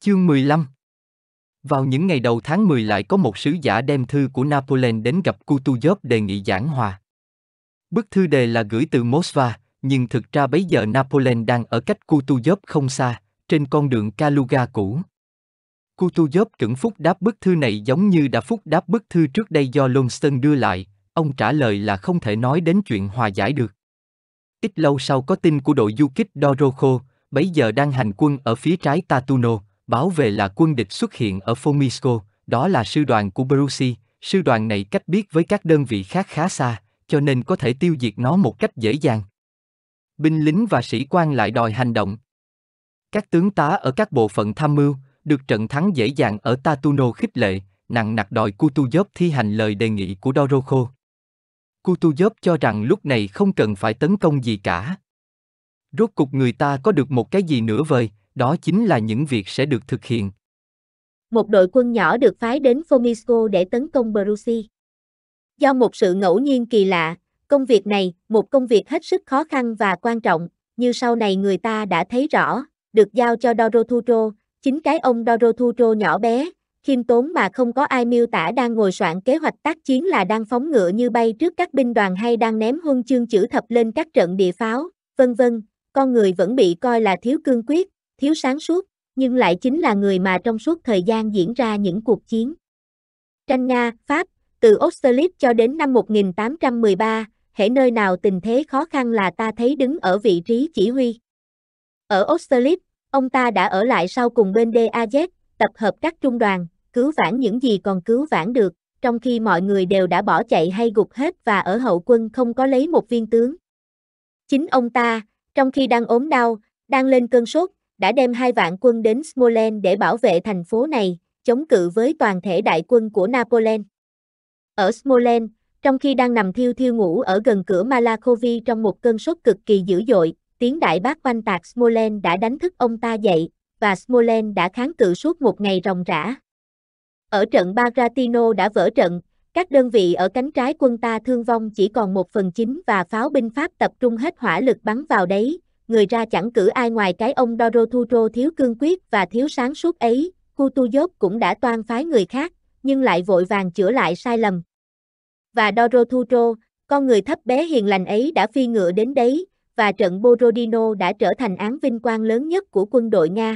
Chương 15 Vào những ngày đầu tháng 10 lại có một sứ giả đem thư của Napoleon đến gặp Kutuzov đề nghị giảng hòa. Bức thư đề là gửi từ Moscow, nhưng thực ra bấy giờ Napoleon đang ở cách Kutuzov không xa, trên con đường Kaluga cũ. Kutuzov cẩn phúc đáp bức thư này giống như đã phúc đáp bức thư trước đây do Lonston đưa lại, ông trả lời là không thể nói đến chuyện hòa giải được. Ít lâu sau có tin của đội du kích Dorokho, bấy giờ đang hành quân ở phía trái Tatuno, báo về là quân địch xuất hiện ở Fomisco, đó là sư đoàn của Brusi, sư đoàn này cách biết với các đơn vị khác khá xa, cho nên có thể tiêu diệt nó một cách dễ dàng. Binh lính và sĩ quan lại đòi hành động. Các tướng tá ở các bộ phận tham mưu, được trận thắng dễ dàng ở Tatuno khích lệ, nặng nặc đòi Kutuzov thi hành lời đề nghị của Dorokho. Kutuzov cho rằng lúc này không cần phải tấn công gì cả. Rốt cục người ta có được một cái gì nữa vời, đó chính là những việc sẽ được thực hiện. Một đội quân nhỏ được phái đến Fomisco để tấn công Brusi. Do một sự ngẫu nhiên kỳ lạ, công việc này, một công việc hết sức khó khăn và quan trọng, như sau này người ta đã thấy rõ, được giao cho Doroturo, chính cái ông Doroturo nhỏ bé, khiêm tốn mà không có ai miêu tả đang ngồi soạn kế hoạch tác chiến là đang phóng ngựa như bay trước các binh đoàn hay đang ném huân chương chữ thập lên các trận địa pháo, vân vân, con người vẫn bị coi là thiếu cương quyết, thiếu sáng suốt, nhưng lại chính là người mà trong suốt thời gian diễn ra những cuộc chiến. Tranh Nga, Pháp, từ Austerlitz cho đến năm 1813, hệ nơi nào tình thế khó khăn là ta thấy đứng ở vị trí chỉ huy. Ở Austerlitz, ông ta đã ở lại sau cùng bên DAZ, tập hợp các trung đoàn, cứu vãn những gì còn cứu vãn được, trong khi mọi người đều đã bỏ chạy hay gục hết và ở hậu quân không có lấy một viên tướng. Chính ông ta, trong khi đang ốm đau, đang lên cơn sốt, đã đem hai vạn quân đến Smolensk để bảo vệ thành phố này, chống cự với toàn thể đại quân của Napoleon. Ở Smolensk, trong khi đang nằm thiêu thiêu ngủ ở gần cửa Malakovi trong một cơn sốt cực kỳ dữ dội, tiếng đại bác oanh tạc Smolensk đã đánh thức ông ta dậy, và Smolensk đã kháng cự suốt một ngày ròng rã. Ở trận Bagratino đã vỡ trận, các đơn vị ở cánh trái quân ta thương vong chỉ còn một phần chính và pháo binh Pháp tập trung hết hỏa lực bắn vào đấy, người ra chẳng cử ai ngoài cái ông Doroturo thiếu cương quyết và thiếu sáng suốt ấy, Kutuzov cũng đã toan phái người khác, nhưng lại vội vàng chữa lại sai lầm. Và Doroturo, con người thấp bé hiền lành ấy đã phi ngựa đến đấy, và trận Borodino đã trở thành án vinh quang lớn nhất của quân đội Nga.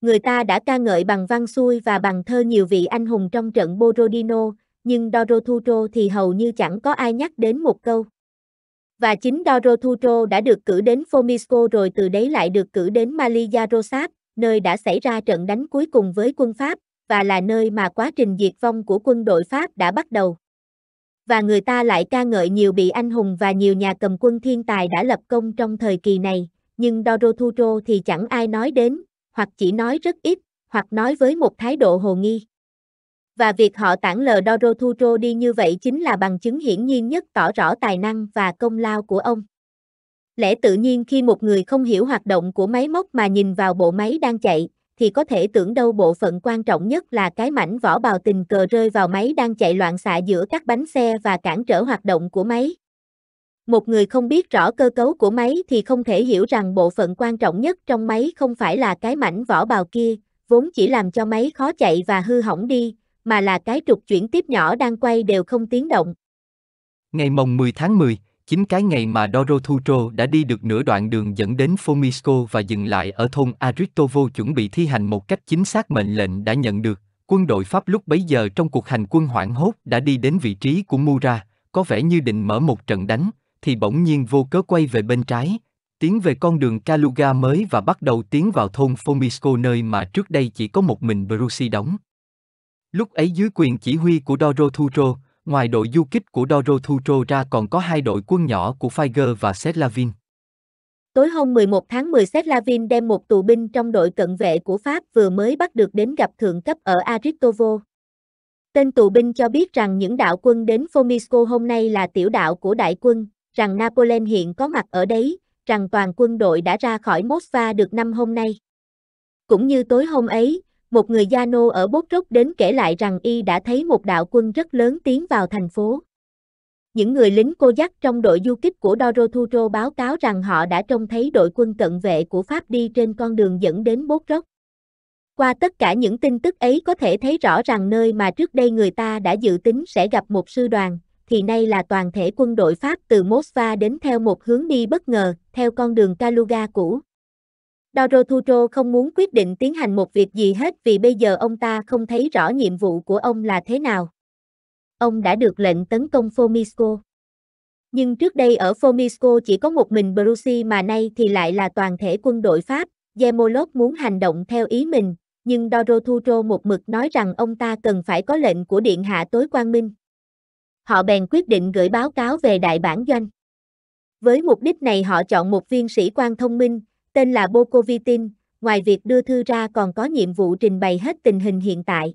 Người ta đã ca ngợi bằng văn xuôi và bằng thơ nhiều vị anh hùng trong trận Borodino, nhưng Doroturo thì hầu như chẳng có ai nhắc đến một câu và chính Doro đã được cử đến Fomisco rồi từ đấy lại được cử đến Malia nơi đã xảy ra trận đánh cuối cùng với quân Pháp, và là nơi mà quá trình diệt vong của quân đội Pháp đã bắt đầu. Và người ta lại ca ngợi nhiều bị anh hùng và nhiều nhà cầm quân thiên tài đã lập công trong thời kỳ này, nhưng Doro thì chẳng ai nói đến, hoặc chỉ nói rất ít, hoặc nói với một thái độ hồ nghi và việc họ tản lờ Doroturo đi như vậy chính là bằng chứng hiển nhiên nhất tỏ rõ tài năng và công lao của ông. Lẽ tự nhiên khi một người không hiểu hoạt động của máy móc mà nhìn vào bộ máy đang chạy, thì có thể tưởng đâu bộ phận quan trọng nhất là cái mảnh vỏ bào tình cờ rơi vào máy đang chạy loạn xạ giữa các bánh xe và cản trở hoạt động của máy. Một người không biết rõ cơ cấu của máy thì không thể hiểu rằng bộ phận quan trọng nhất trong máy không phải là cái mảnh vỏ bào kia, vốn chỉ làm cho máy khó chạy và hư hỏng đi, mà là cái trục chuyển tiếp nhỏ đang quay đều không tiếng động. Ngày mồng 10 tháng 10, chính cái ngày mà Dorotutro đã đi được nửa đoạn đường dẫn đến Fomisco và dừng lại ở thôn Aristovo chuẩn bị thi hành một cách chính xác mệnh lệnh đã nhận được, quân đội Pháp lúc bấy giờ trong cuộc hành quân hoảng hốt đã đi đến vị trí của Mura, có vẻ như định mở một trận đánh, thì bỗng nhiên vô cớ quay về bên trái, tiến về con đường Kaluga mới và bắt đầu tiến vào thôn Fomisco nơi mà trước đây chỉ có một mình Brusi đóng. Lúc ấy dưới quyền chỉ huy của Dorothuro, ngoài đội du kích của Dorothuro ra còn có hai đội quân nhỏ của Feiger và Setlavin. Tối hôm 11 tháng 10 Setlavin đem một tù binh trong đội cận vệ của Pháp vừa mới bắt được đến gặp thượng cấp ở Aristovo. Tên tù binh cho biết rằng những đạo quân đến Fomisco hôm nay là tiểu đạo của đại quân, rằng Napoleon hiện có mặt ở đấy, rằng toàn quân đội đã ra khỏi Mosva được năm hôm nay. Cũng như tối hôm ấy, một người gia nô ở Bốt Rốc đến kể lại rằng y đã thấy một đạo quân rất lớn tiến vào thành phố. Những người lính cô dắt trong đội du kích của Dorothuro báo cáo rằng họ đã trông thấy đội quân cận vệ của Pháp đi trên con đường dẫn đến Bốt Rốc. Qua tất cả những tin tức ấy có thể thấy rõ rằng nơi mà trước đây người ta đã dự tính sẽ gặp một sư đoàn, thì nay là toàn thể quân đội Pháp từ Mosva đến theo một hướng đi bất ngờ, theo con đường Kaluga cũ. Doroturo không muốn quyết định tiến hành một việc gì hết vì bây giờ ông ta không thấy rõ nhiệm vụ của ông là thế nào. Ông đã được lệnh tấn công Fomisco. Nhưng trước đây ở Fomisco chỉ có một mình Brucey mà nay thì lại là toàn thể quân đội Pháp. Zemolov muốn hành động theo ý mình, nhưng Doroturo một mực nói rằng ông ta cần phải có lệnh của Điện Hạ tối quang minh. Họ bèn quyết định gửi báo cáo về đại bản doanh. Với mục đích này họ chọn một viên sĩ quan thông minh, tên là Bokovitin, ngoài việc đưa thư ra còn có nhiệm vụ trình bày hết tình hình hiện tại.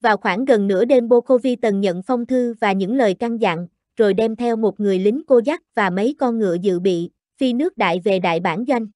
Vào khoảng gần nửa đêm Bokovi tần nhận phong thư và những lời căn dặn, rồi đem theo một người lính cô dắt và mấy con ngựa dự bị, phi nước đại về đại bản doanh.